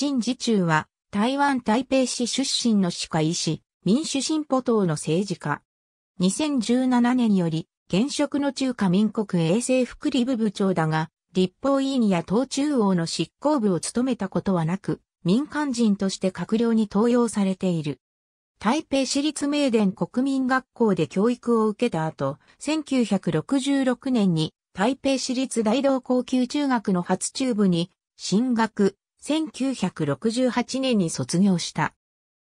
陳時中は台湾台北市出身の歯科医師、民主進歩党の政治家。2017年より現職の中華民国衛生福利部部長だが、立法委員や党中央の執行部を務めたことはなく、民間人として閣僚に登用されている。台北市立名電国民学校で教育を受けた後、1966年に台北市立大道高級中学の初中部に進学、1968年に卒業した。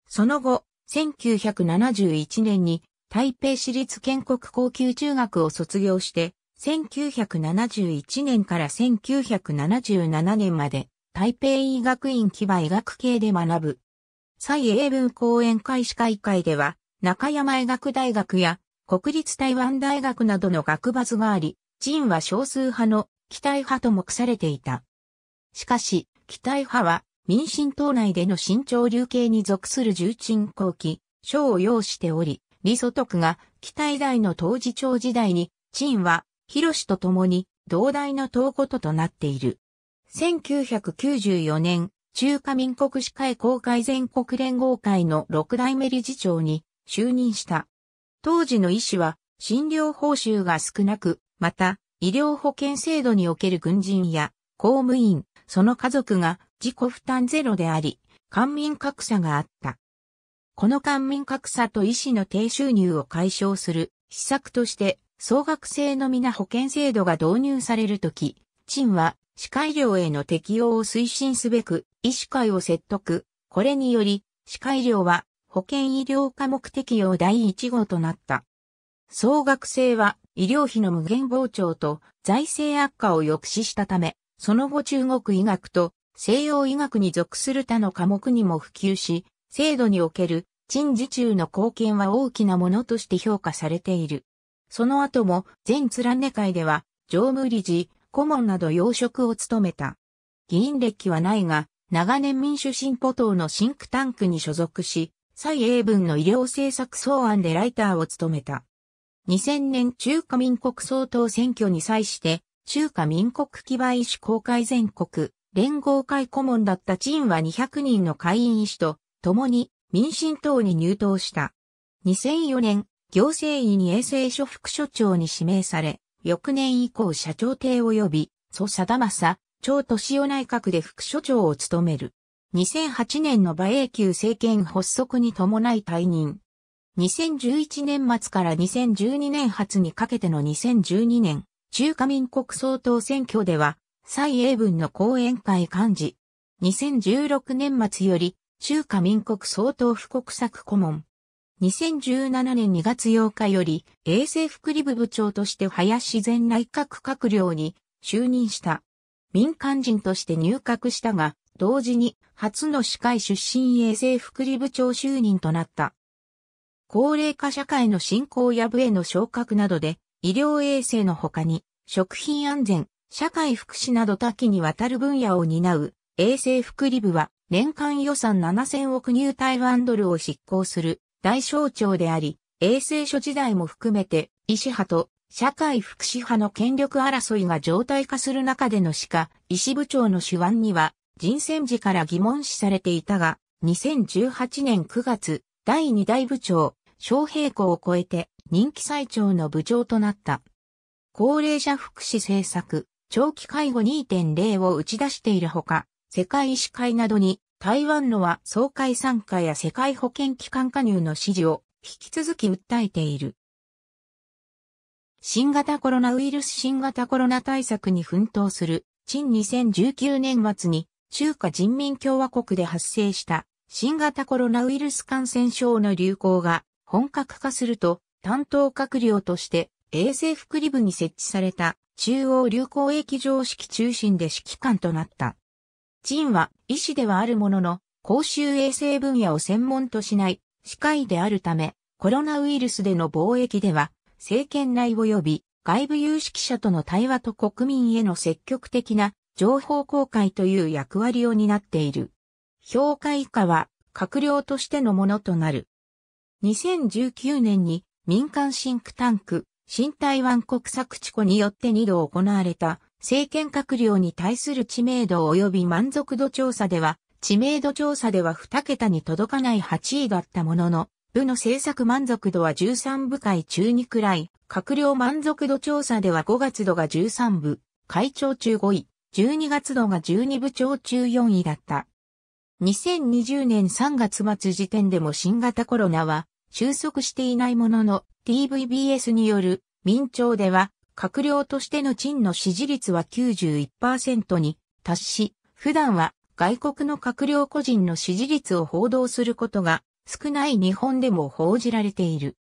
その後、1971年に台北市立建国高級中学を卒業して、1971年から1977年まで台北医学院基盤医学系で学ぶ。蔡英文講演会司会会では、中山医学大学や国立台湾大学などの学閥があり、人は少数派の期待派と目されていた。しかし、体派は民進党内での新潮流系に属する重鎮後期、賞を要しており、李祖徳が期待大の当時長時代に、陳は、広と共に、同大の党こととなっている。1994年、中華民国司会公開全国連合会の六代目理事長に就任した。当時の医師は、診療報酬が少なく、また、医療保険制度における軍人や、公務員、その家族が自己負担ゼロであり、官民格差があった。この官民格差と医師の低収入を解消する施策として、総学生の皆保険制度が導入されるとき、陳は歯科医療への適用を推進すべく、医師会を説得。これにより、歯科医療は保険医療科目適用第1号となった。総学生は医療費の無限膨張と財政悪化を抑止したため、その後中国医学と西洋医学に属する他の科目にも普及し、制度における陳治中の貢献は大きなものとして評価されている。その後も全連ね会では常務理事、顧問など要職を務めた。議員歴はないが、長年民主進歩党のシンクタンクに所属し、蔡英文の医療政策草案でライターを務めた。2000年中華民国総統選挙に際して中華民国騎馬医師公開全国連合会顧問だった陳は200人の会員医師と共に民進党に入党した。2004年、行政院に衛生所副所長に指名され、翌年以降社長邸及び、蘇貞正、超敏夫内閣で副所長を務める。2008年の馬英九政権発足に伴い退任。2011年末から2012年初にかけての2012年、中華民国総統選挙では、蔡英文の講演会幹事。2016年末より、中華民国総統府国策顧問。2017年2月8日より、衛生福利部部長として林前内閣閣僚に就任した。民間人として入閣したが、同時に初の司会出身衛生福利部長就任となった。高齢化社会の進行や部への昇格などで医療衛生の他に、食品安全、社会福祉など多岐にわたる分野を担う、衛生福利部は、年間予算7000億ニュータイワンドルを執行する大省庁であり、衛生所時代も含めて、医師派と社会福祉派の権力争いが常態化する中での歯科、医師部長の手腕には、人選時から疑問視されていたが、2018年9月、第2代部長、小平校を超えて、任期最長の部長となった。高齢者福祉政策、長期介護2.0を打ち出しているほか、世界医師会などに台湾のは総会参加や世界保健機関加入の支持を引き続き訴えている。新型コロナウイルス新型コロナ対策に奮闘する、陳2019年末に中華人民共和国で発生した新型コロナウイルス感染症の流行が本格化すると担当閣僚として衛星福利部に設置された中央流行駅常識中心で指揮官となった。陳は医師ではあるものの、公衆衛生分野を専門としない歯科医であるため、コロナウイルスでの貿易では、政権内及び外部有識者との対話と国民への積極的な情報公開という役割を担っている。評価以下は閣僚としてのものとなる。2019年に民間シンクタンク、新台湾国策地庫によって2度行われた政権閣僚に対する知名度及び満足度調査では、知名度調査では2桁に届かない8位だったものの、部の政策満足度は13部会中2くらい、閣僚満足度調査では5月度が13部、会長中5位、12月度が12部長中4位だった。2020年3月末時点でも新型コロナは収束していないものの TVBS による民調では閣僚としての陳の支持率は91%に達し、普段は外国の閣僚個人の支持率を報道することが少ない日本でも報じられている。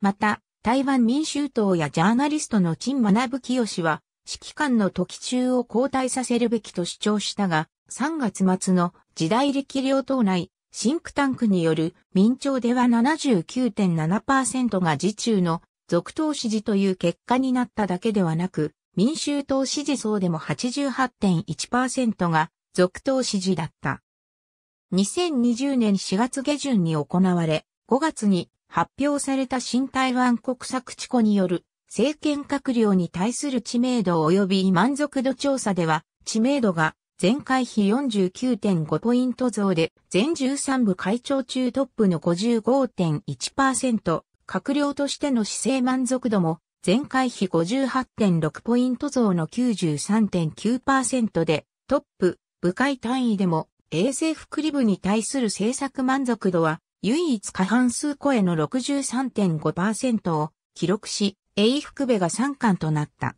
また、台湾民衆党やジャーナリストの陳学清は、指揮官の時中を交代させるべきと主張したが、3月末の時代力量党内シンクタンクによる民調では79.7%が自中の続投支持という結果になっただけではなく、民衆党支持層でも88.1%が続投支持だった。2020年4月下旬に行われ、5月に発表された新台湾国策地庫による政権閣僚に対する知名度及び満足度調査では知名度が前回比49.5ポイント増で、全13部会長中トップの55.1%、閣僚としての姿勢満足度も、前回比58.6ポイント増の93.9%で、トップ、部会単位でも、衛生福利部に対する政策満足度は、唯一過半数超えの63.5%を記録し、英福部が3巻となった。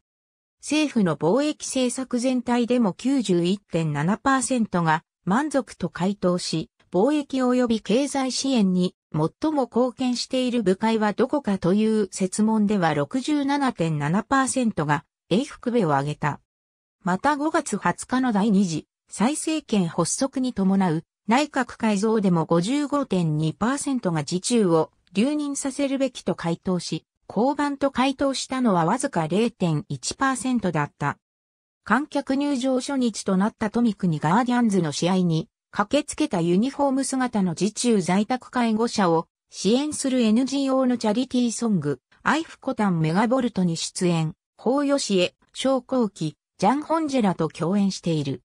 政府の貿易政策全体でも91.7%が満足と回答し、貿易及び経済支援に最も貢献している部会はどこかという説問では67.7%が英福部を挙げた。また5月20日の第2次再政権発足に伴う内閣改造でも55.2%が自中を留任させるべきと回答し、降板と回答したのはわずか0.1%だった。観客入場初日となったトミクにガーディアンズの試合に駆けつけたユニフォーム姿の自中在宅介護者を支援する NGO のチャリティーソング、アイフコタンメガボルトに出演、法吉江、昇降機、ジャン・ホンジェラと共演している。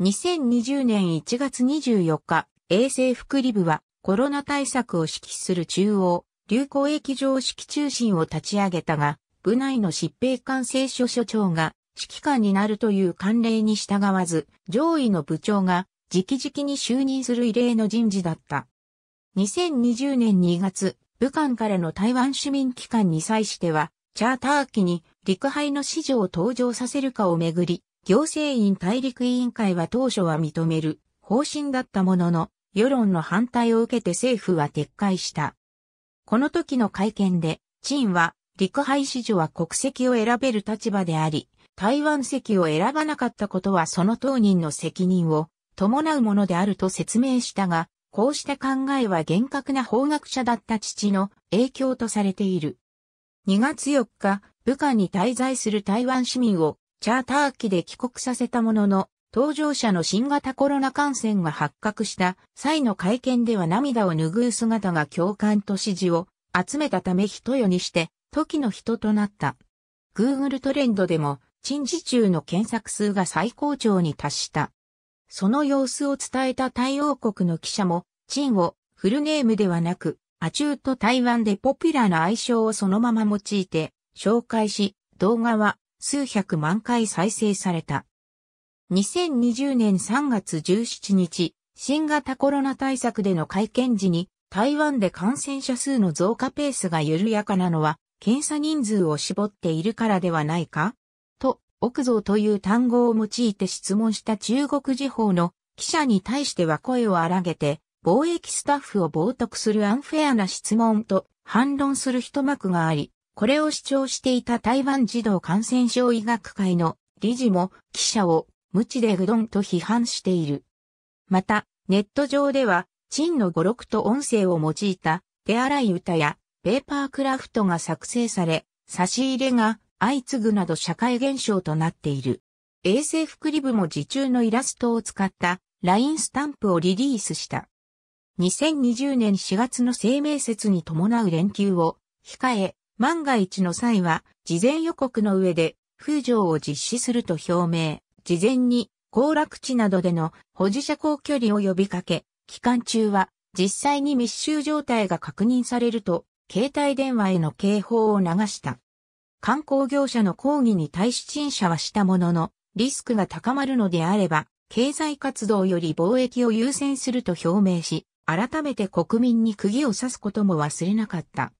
2020年1月24日、衛生福利部はコロナ対策を指揮する中央流行駅常識中心を立ち上げたが、部内の疾病管制所所長が指揮官になるという慣例に従わず、上位の部長が直々に就任する異例の人事だった。2020年2月、武漢からの台湾市民機関に際しては、チャーター機に陸配の市場を登場させるかをめぐり、行政院大陸委員会は当初は認める方針だったものの、世論の反対を受けて政府は撤回した。この時の会見で、陳は、陸配子女は国籍を選べる立場であり、台湾籍を選ばなかったことはその当人の責任を伴うものであると説明したが、こうした考えは厳格な法学者だった父の影響とされている。2月4日、武漢に滞在する台湾市民をチャーター機で帰国させたものの、搭乗者の新型コロナ感染が発覚した際の会見では涙を拭う姿が共感と支持を集めたため人よにして、時の人となった。Google トレンドでも、陳時中の検索数が最高潮に達した。その様子を伝えた対応国の記者も、陳をフルネームではなく、アチューと台湾でポピュラーな愛称をそのまま用いて紹介し、動画は数百万回再生された。2020年3月17日、新型コロナ対策での会見時に、台湾で感染者数の増加ペースが緩やかなのは、検査人数を絞っているからではないかと、奥像という単語を用いて質問した中国時報の記者に対しては声を荒げて、貿易スタッフを冒涜するアンフェアな質問と反論する一幕があり、これを主張していた台湾児童感染症医学会の理事も記者を無知でうどんと批判している。また、ネット上では、陳の語録と音声を用いた手洗い歌やペーパークラフトが作成され、差し入れが相次ぐなど社会現象となっている。衛生福利部も自中のイラストを使った LINE スタンプをリリースした。2020年4月の生命節に伴う連休を控え、万が一の際は事前予告の上で風情を実施すると表明。事前に行楽地などでの保持者高距離を呼びかけ、期間中は実際に密集状態が確認されると、携帯電話への警報を流した。観光業者の抗議に対し陳謝はしたものの、リスクが高まるのであれば、経済活動より貿易を優先すると表明し、改めて国民に釘を刺すことも忘れなかった。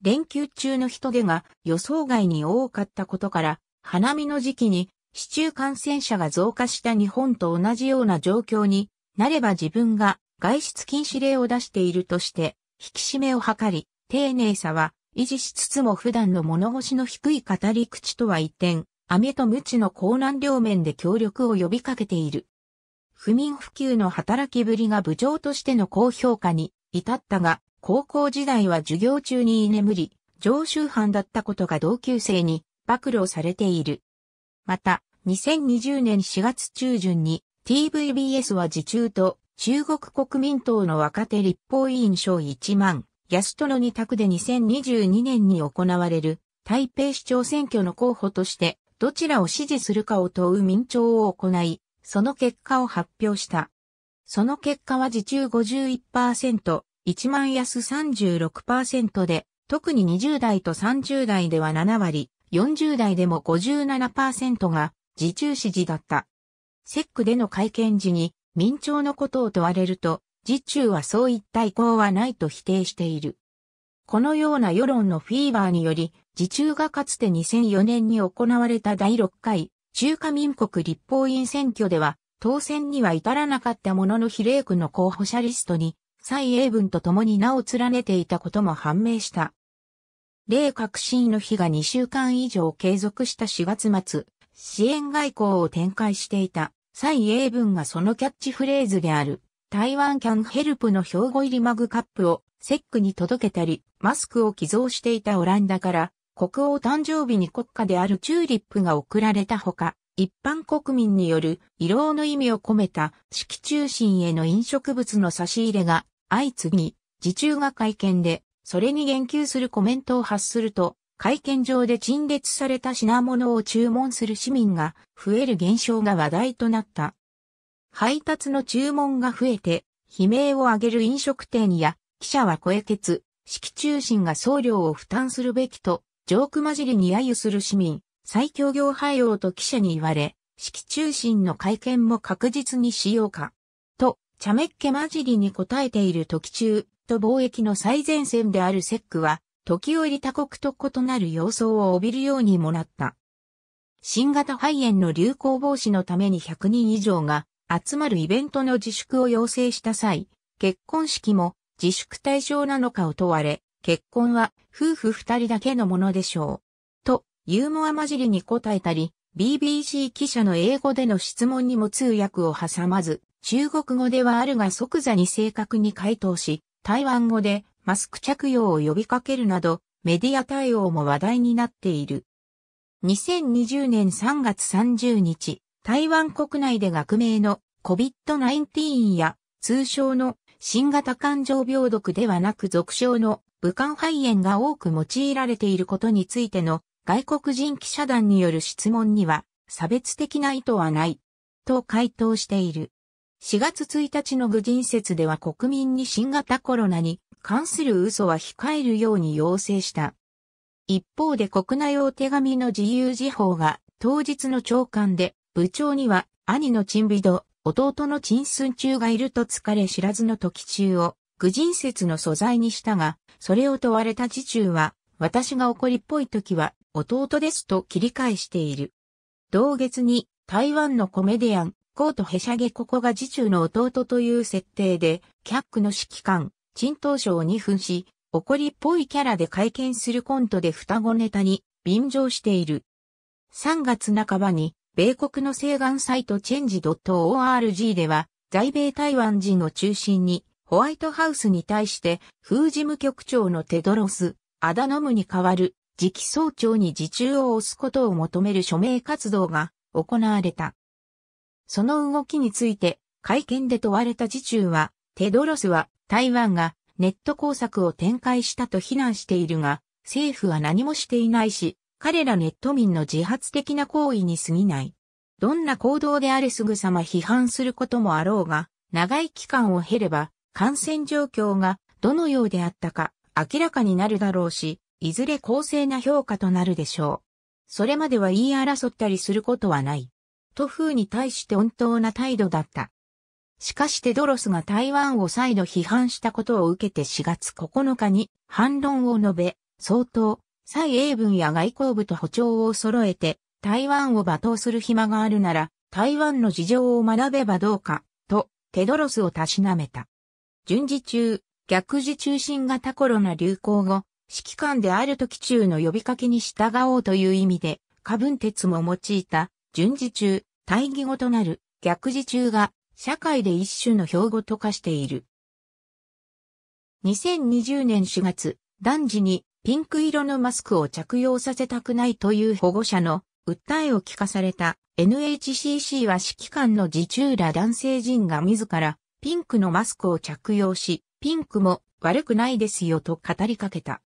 連休中の人出が予想外に多かったことから、花見の時期に市中感染者が増加した日本と同じような状況になれば自分が外出禁止令を出しているとして、引き締めを図り、丁寧さは維持しつつも普段の物腰の低い語り口とは一転、飴と無知の高難両面で協力を呼びかけている。不眠不休の働きぶりが部長としての高評価に至ったが、高校時代は授業中に居眠り、常習犯だったことが同級生に暴露されている。また、2020年4月中旬に TVBS は自中と中国国民党の若手立法委員賞1万、安との2択で2022年に行われる台北市長選挙の候補としてどちらを支持するかを問う民調を行い、その結果を発表した。その結果は自中51%、1万安36%で、特に20代と30代では7割、40代でも57%が自中指示だった。セックでの会見時に民調のことを問われると、自中はそういった意向はないと否定している。このような世論のフィーバーにより、自中がかつて2004年に行われた第6回中華民国立法院選挙では、当選には至らなかったものの比例区の候補者リストに、蔡英文と共に名を連ねていたことも判明した。霊革新の日が2週間以上継続した4月末、支援外交を展開していた蔡英文がそのキャッチフレーズである台湾キャンヘルプの兵庫入りマグカップをセックに届けたり、マスクを寄贈していたオランダから国王誕生日に国家であるチューリップが贈られたほか、一般国民による慰労の意味を込めた四季中心への飲食物の差し入れが相次ぎ、自中が会見でそれに言及するコメントを発すると、会見場で陳列された品物を注文する市民が増える現象が話題となった。配達の注文が増えて、悲鳴を上げる飲食店や、記者は声鉄、揮中心が送料を負担するべきと、ジョーク混じりに揶揄する市民、最強業配用と記者に言われ、揮中心の会見も確実にしようか。と、茶目っ気混じりに答えている時中、と貿易の最前線であるセックは、時折他国と異なる様相を帯びるようにもなった。新型肺炎の流行防止のために100人以上が集まるイベントの自粛を要請した際、結婚式も自粛対象なのかを問われ、結婚は夫婦二人だけのものでしょう。と、ユーモア混じりに答えたり、BBC 記者の英語での質問にも通訳を挟まず、中国語ではあるが即座に正確に回答し、台湾語でマスク着用を呼びかけるなど、メディア対応も話題になっている。2020年3月30日、台湾国内で学名の COVID-19 や通称の新型感情病毒ではなく俗称の武漢肺炎が多く用いられていることについての外国人記者団による質問には差別的な意図はないと回答している。4月1日の愚人説では国民に新型コロナに関する嘘は控えるように要請した。一方で国内お手紙の自由時報が当日の長官で部長には兄の陳ビド、弟の陳寸中がいると疲れ知らずの時中を愚人説の素材にしたが、それを問われた時中は私が怒りっぽい時は弟ですと切り返している。同月に台湾のコメディアン、コートヘシャゲココが時中の弟という設定で、キャックの指揮官、陳東賞2分し、怒りっぽいキャラで会見するコントで双子ネタに便乗している。3月半ばに、米国の西岸サイトチェンジ .org では、在米台湾人を中心に、ホワイトハウスに対して、風事務局長のテドロス、アダノムに代わる、次期総長に自中を押すことを求める署名活動が行われた。その動きについて、会見で問われた自中は、テドロスは台湾がネット工作を展開したと非難しているが、政府は何もしていないし、彼らネット民の自発的な行為に過ぎない。どんな行動であれすぐさま批判することもあろうが、長い期間を経れば、感染状況がどのようであったか明らかになるだろうし、いずれ公正な評価となるでしょう。それまでは言い争ったりすることはない。と風に対して温当な態度だった。しかしテドロスが台湾を再度批判したことを受けて4月9日に反論を述べ、総統、蔡英文や外交部と歩調を揃えて、台湾を罵倒する暇があるなら、台湾の事情を学べばどうか、と、テドロスをたしなめた。順次中、逆時中心型コロナ流行後、指揮官である時中の呼びかけに従おうという意味で、過分鉄も用いた、順次中、対義語となる、逆時中が社会で一種の標語と化している。2020年4月、男児にピンク色のマスクを着用させたくないという保護者の訴えを聞かされた NHCC は指揮官の自中ら男性陣が自らピンクのマスクを着用し、ピンクも悪くないですよと語りかけた。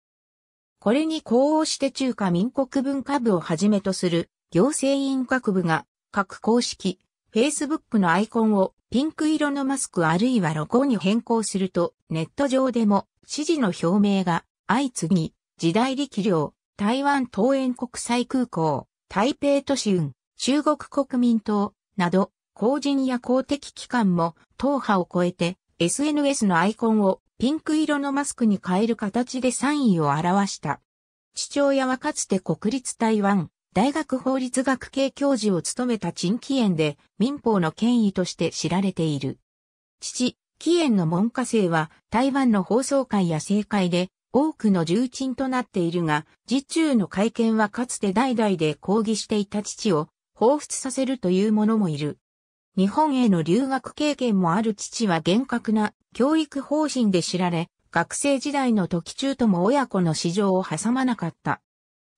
これに呼応して中華民国文化部をはじめとする行政院各部が各公式 Facebook のアイコンをピンク色のマスクあるいはロゴに変更すると、ネット上でも支持の表明が相次ぎ、時代力量、台湾東園国際空港、台北都市運、中国国民党、など、公人や公的機関も、党派を超えて、SNS のアイコンをピンク色のマスクに変える形でサインを表した。父親はかつて国立台湾大学法律学系教授を務めた陳紀園で民法の権威として知られている。父、紀園の門下生は台湾の放送会や政界で多くの重鎮となっているが、自中の会見はかつて代々で抗議していた父を彷彿させるという者もいる。日本への留学経験もある父は厳格な教育方針で知られ、学生時代の時中とも親子の市場を挟まなかった。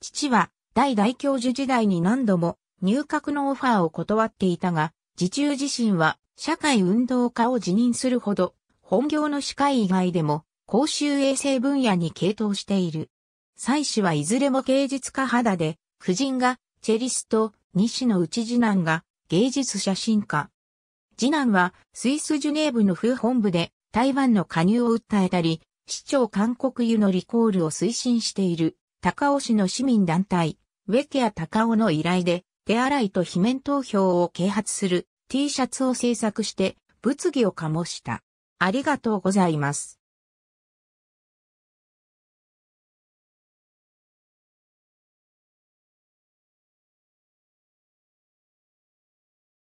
父は大大教授時代に何度も入閣のオファーを断っていたが、自中自身は社会運動家を辞任するほど、本業の歯科医以外でも公衆衛生分野に傾倒している。妻子はいずれも芸術家肌で、夫人がチェリスト、西の内次男が芸術写真家。次男はスイスジュネーブの府本部で台湾の加入を訴えたり、市長韓国湯のリコールを推進している高尾市の市民団体、植木屋カオの依頼で、手洗いと非面投票を啓発する T シャツを制作して物議を醸した。ありがとうございます。